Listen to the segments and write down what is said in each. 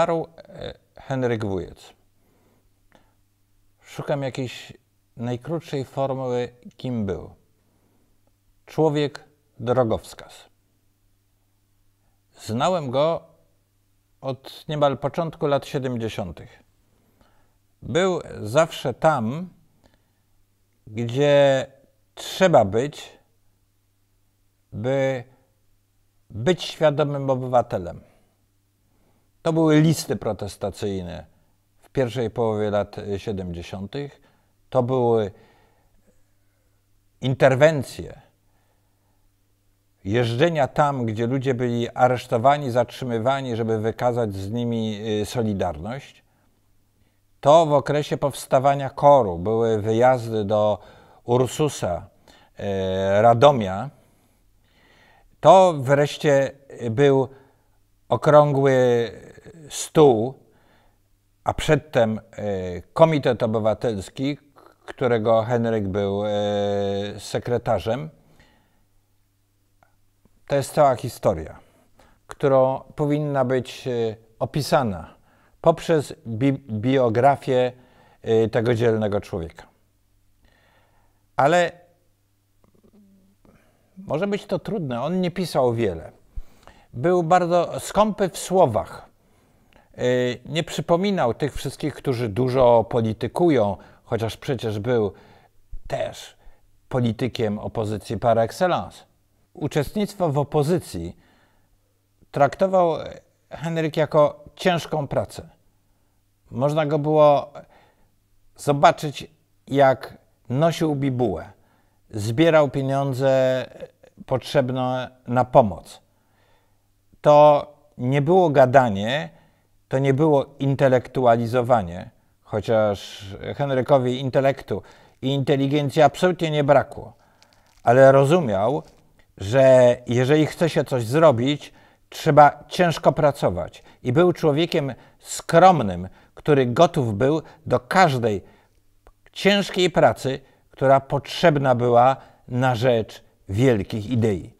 Zmarł e, Henryk Wujec. Szukam jakiejś najkrótszej formuły, kim był. Człowiek drogowskaz. Znałem go od niemal początku lat 70. Był zawsze tam, gdzie trzeba być, by być świadomym obywatelem. To były listy protestacyjne w pierwszej połowie lat 70. Y, to były interwencje, jeżdżenia tam, gdzie ludzie byli aresztowani, zatrzymywani, żeby wykazać z nimi y, solidarność. To w okresie powstawania koru były wyjazdy do Ursusa, y, Radomia. To wreszcie był okrągły stół, a przedtem e, Komitet Obywatelski, którego Henryk był e, sekretarzem. To jest cała historia, która powinna być e, opisana poprzez bi biografię tego dzielnego człowieka. Ale może być to trudne, on nie pisał wiele był bardzo skąpy w słowach. Y, nie przypominał tych wszystkich, którzy dużo politykują, chociaż przecież był też politykiem opozycji par excellence. Uczestnictwo w opozycji traktował Henryk jako ciężką pracę. Można go było zobaczyć, jak nosił bibułę, zbierał pieniądze potrzebne na pomoc to nie było gadanie, to nie było intelektualizowanie, chociaż Henrykowi intelektu i inteligencji absolutnie nie brakło, ale rozumiał, że jeżeli chce się coś zrobić, trzeba ciężko pracować. I był człowiekiem skromnym, który gotów był do każdej ciężkiej pracy, która potrzebna była na rzecz wielkich idei.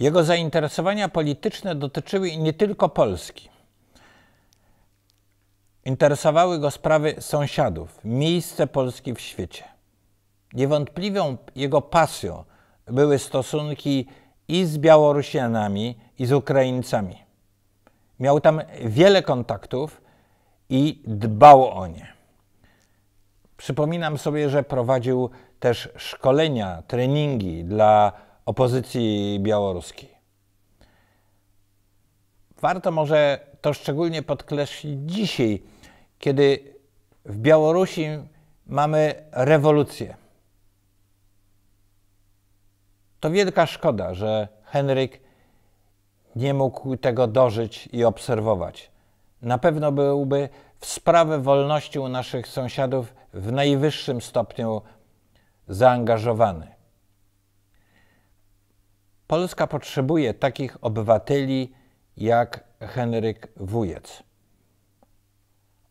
Jego zainteresowania polityczne dotyczyły nie tylko Polski. Interesowały go sprawy sąsiadów, miejsce Polski w świecie. Niewątpliwą jego pasją były stosunki i z Białorusinami, i z Ukraińcami. Miał tam wiele kontaktów i dbał o nie. Przypominam sobie, że prowadził też szkolenia, treningi dla opozycji białoruskiej. Warto może to szczególnie podkreślić dzisiaj, kiedy w Białorusi mamy rewolucję. To wielka szkoda, że Henryk nie mógł tego dożyć i obserwować. Na pewno byłby w sprawę wolności u naszych sąsiadów w najwyższym stopniu zaangażowany. Polska potrzebuje takich obywateli jak Henryk Wujec.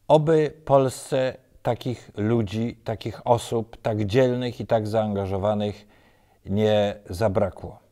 Oby Polsce takich ludzi, takich osób, tak dzielnych i tak zaangażowanych nie zabrakło.